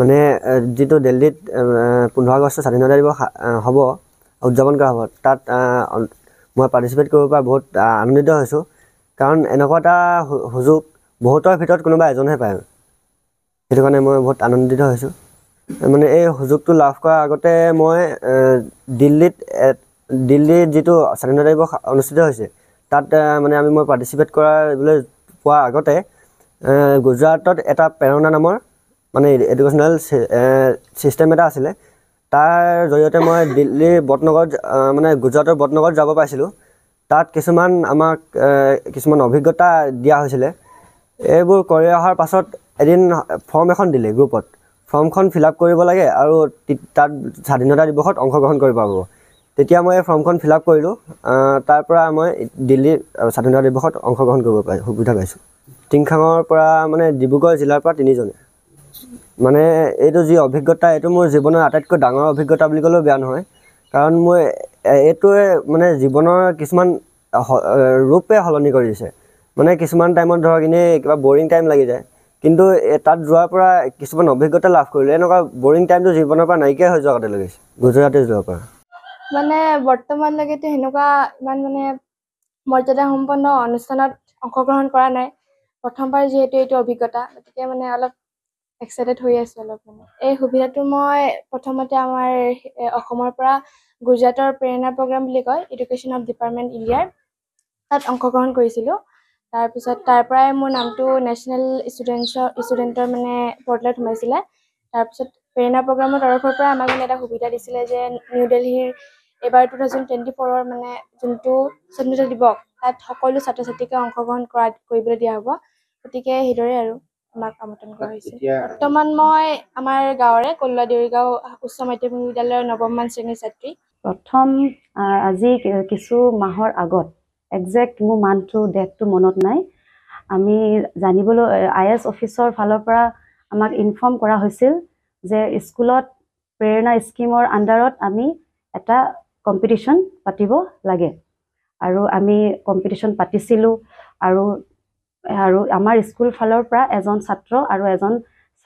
মানে যিটো দিল্লীত পোন্ধৰ আগষ্ট স্বাধীনতা দিৱস হ'ব উদযাপন কৰা হ'ব তাত মই পাৰ্টিচিপেট কৰিব পৰা বহুত আনন্দিত হৈছোঁ কাৰণ এনেকুৱা এটা সুযোগ বহুতৰ ভিতৰত কোনোবা এজনহে পায় সেইটো কাৰণে মই বহুত আনন্দিত হৈছোঁ মানে এই সুযোগটো লাভ কৰাৰ আগতে মই দিল্লীত দিল্লীত যিটো স্বাধীনতা দিৱস অনুষ্ঠিত হৈছে তাত মানে আমি মই পাৰ্টিচিপেট কৰাবলৈ পোৱাৰ আগতে গুজৰাটত এটা প্ৰেৰণা নামৰ মানে এডুকেশ্যনেল ছিষ্টেম এটা আছিলে তাৰ জৰিয়তে মই দিল্লীৰ বটনগৰত মানে গুজৰাটৰ বটনগৰত যাব পাইছিলোঁ তাত কিছুমান আমাক কিছুমান অভিজ্ঞতা দিয়া হৈছিলে এইবোৰ কৰি অহাৰ পাছত এদিন ফৰ্ম এখন দিলে গ্ৰুপত ফৰ্মখন ফিল আপ কৰিব লাগে আৰু তাত স্বাধীনতা দিৱসত অংশগ্ৰহণ কৰিব পাৰিব তেতিয়া মই এই ফৰ্মখন ফিল আপ কৰিলোঁ তাৰপৰা মই দিল্লী স্বাধীনতা দিৱসত অংশগ্ৰহণ কৰিব পাৰি সুবিধা পাইছোঁ টিংখাঙৰ পৰা মানে ডিব্ৰুগড় জিলাৰ পৰা তিনিজনে মানে এইটো যি অভিজ্ঞতা এইটো মোৰ জীৱনৰ আটাইতকৈ ডাঙৰ অভিজ্ঞতা বুলি ক'লেও বেয়া নহয় কাৰণ মই এইটোৱে মানে জীৱনৰ কিছুমান ৰূপে সলনি কৰি দিছে মানে কিছুমান টাইমত ধৰক এনেই কিবা বৰিং টাইম লাগি যায় কিন্তু তাত যোৱাৰ পৰা কিছুমান অভিজ্ঞতা লাভ কৰিলোঁ এনেকুৱা বৰিং টাইমটো জীৱনৰ পৰা নাইকিয়া হৈ যোৱাগতে লাগিছে গুজৰাটে যোৱাৰ পৰা মানে বৰ্তমানলৈকেতো সেনেকুৱা ইমান মানে মৰ্যাদাসম্পন্ন অনুষ্ঠানত অংশগ্ৰহণ কৰা নাই প্ৰথমবাৰ যিহেতু এইটো অভিজ্ঞতা গতিকে মানে অলপ এক্সাইটেড হৈ আছোঁ অলপ মানে এই সুবিধাটো মই প্ৰথমতে আমাৰ অসমৰ পৰা গুজৰাটৰ প্ৰেৰণা প্ৰগ্ৰাম বুলি কয় এডুকেশ্যন অফ ডিপাৰ্টমেণ্ট ইণ্ডিয়াৰ তাত অংশগ্ৰহণ কৰিছিলোঁ তাৰপিছত তাৰ পৰাই মোৰ নামটো নেশ্যনেল ষ্টুডেণ্টছৰ ষ্টুডেণ্টৰ মানে পৰ্টেলত সোমাইছিলে তাৰপিছত প্ৰেৰণা প্ৰগ্ৰামৰ তৰফৰ পৰা আমাক মানে এটা সুবিধা দিছিলে যে নিউ দেলহিৰ এইবাৰ টু থাউজেণ্ড টুৱেণ্টি ফ'ৰৰ মানে যোনটো স্বাধীনতা দিৱস তাত সকলো ছাত্ৰ ছাত্ৰীকে অংশগ্ৰহণ কৰা কৰিবলৈ দিয়া হ'ব গতিকে সেইদৰে আৰু আমাক আমন্ত্ৰণ কৰিছে বৰ্তমান মই আমাৰ গাঁৱৰে কল্লা দেউৰীগাঁও উচ্চ মাধ্যমিক বিদ্যালয়ৰ নৱমমান শ্ৰেণীৰ ছাত্ৰী প্ৰথম আজি কিছু মাহৰ আগত একজেক্ট মোৰ মান্থটো ডেটটো মনত নাই আমি জানিবলৈ আই এছ অফিচৰ ফালৰ পৰা আমাক ইনফৰ্ম কৰা হৈছিল যে স্কুলত প্ৰেৰণা স্কীমৰ আণ্ডাৰত আমি এটা কম্পিটিশ্যন পাতিব লাগে আৰু আমি কম্পিটিশ্যন পাতিছিলোঁ আৰু আৰু আমাৰ স্কুল ফালৰ পৰা এজন ছাত্ৰ আৰু এজন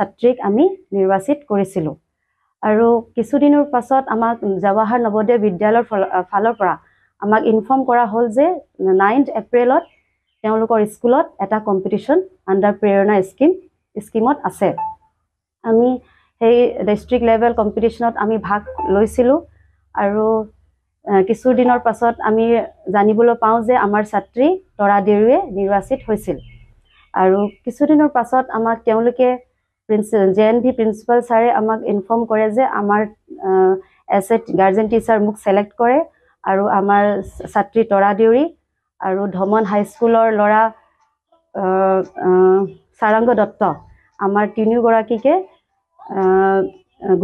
ছাত্ৰীক আমি নিৰ্বাচিত কৰিছিলোঁ আৰু কিছুদিনৰ পাছত আমাক জৱাহৰ নৱোদয় বিদ্যালয়ৰ ফালৰ পৰা আমাক ইনফৰ্ম কৰা হ'ল যে নাইনথ এপ্ৰিলত তেওঁলোকৰ স্কুলত এটা কম্পিটিশ্যন আণ্ডাৰ প্ৰেৰণা স্কিম স্কিমত আছে আমি সেই ডিষ্ট্ৰিক্ট লেভেল কম্পিটিশ্যনত আমি ভাগ লৈছিলোঁ আৰু কিছুদিনৰ পাছত আমি জানিবলৈ পাওঁ যে আমাৰ ছাত্ৰী তৰা তৰাদেৰুৱে নিৰ্বাচিত হৈছিল আৰু কিছুদিনৰ পাছত আমাক তেওঁলোকে প্ৰিন্সি জে এন ভি প্ৰিন্সিপাল ছাৰে আমাক ইনফৰ্ম কৰে যে আমাৰ এছ এ গাৰ্জেন টিচাৰ মোক ছেলেক্ট কৰে আৰু আমাৰ ছাত্ৰী তৰা দেউৰী আৰু ধমন হাইস্কুলৰ ল'ৰা চাৰাংগ দত্ত আমাৰ তিনিওগৰাকীকে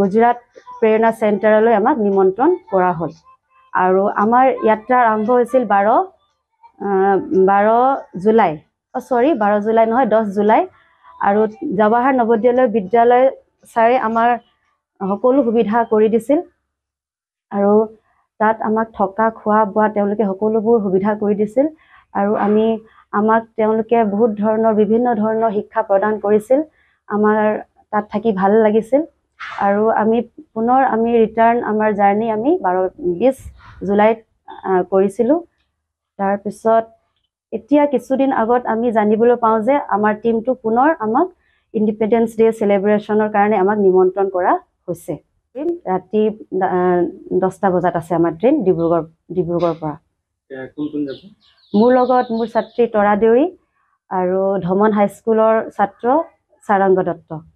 গুজৰাট প্ৰেৰণা চেণ্টাৰলৈ আমাক নিমন্ত্ৰণ কৰা হ'ল আৰু আমাৰ যাত্ৰা আৰম্ভ হৈছিল বাৰ বাৰ জুলাই অ চৰি বাৰ জুলাই নহয় দহ জুলাই আৰু জৱাহৰ নৱোদয়ালয় বিদ্যালয় ছাৰে আমাৰ সকলো সুবিধা কৰি দিছিল আৰু তাত আমাক থকা খোৱা বোৱা তেওঁলোকে সকলোবোৰ সুবিধা কৰি দিছিল আৰু আমি আমাক তেওঁলোকে বহুত ধৰণৰ বিভিন্ন ধৰণৰ শিক্ষা প্ৰদান কৰিছিল আমাৰ তাত থাকি ভাল লাগিছিল আৰু আমি পুনৰ আমি ৰিটাৰ্ণ আমাৰ জাৰ্ণি আমি বাৰ বিছ জুলাইত কৰিছিলোঁ তাৰপিছত এতিয়া কিছুদিন আগত আমি জানিবলৈ পাওঁ যে আমাৰ টীমটো পুনৰ আমাক ইণ্ডিপেণ্ডেঞ্চ ডে চেলিব্ৰেশ্যনৰ কাৰণে আমাক নিমন্ত্ৰণ কৰা হৈছে ৰাতি দহটা বজাত আছে আমাৰ ট্ৰেইন ডিব্ৰুগড় ডিব্ৰুগড়ৰ পৰা মোৰ লগত মোৰ ছাত্ৰী তৰা দেউৰী আৰু ধমন হাইস্কুলৰ ছাত্ৰ সাৰংগ দত্ত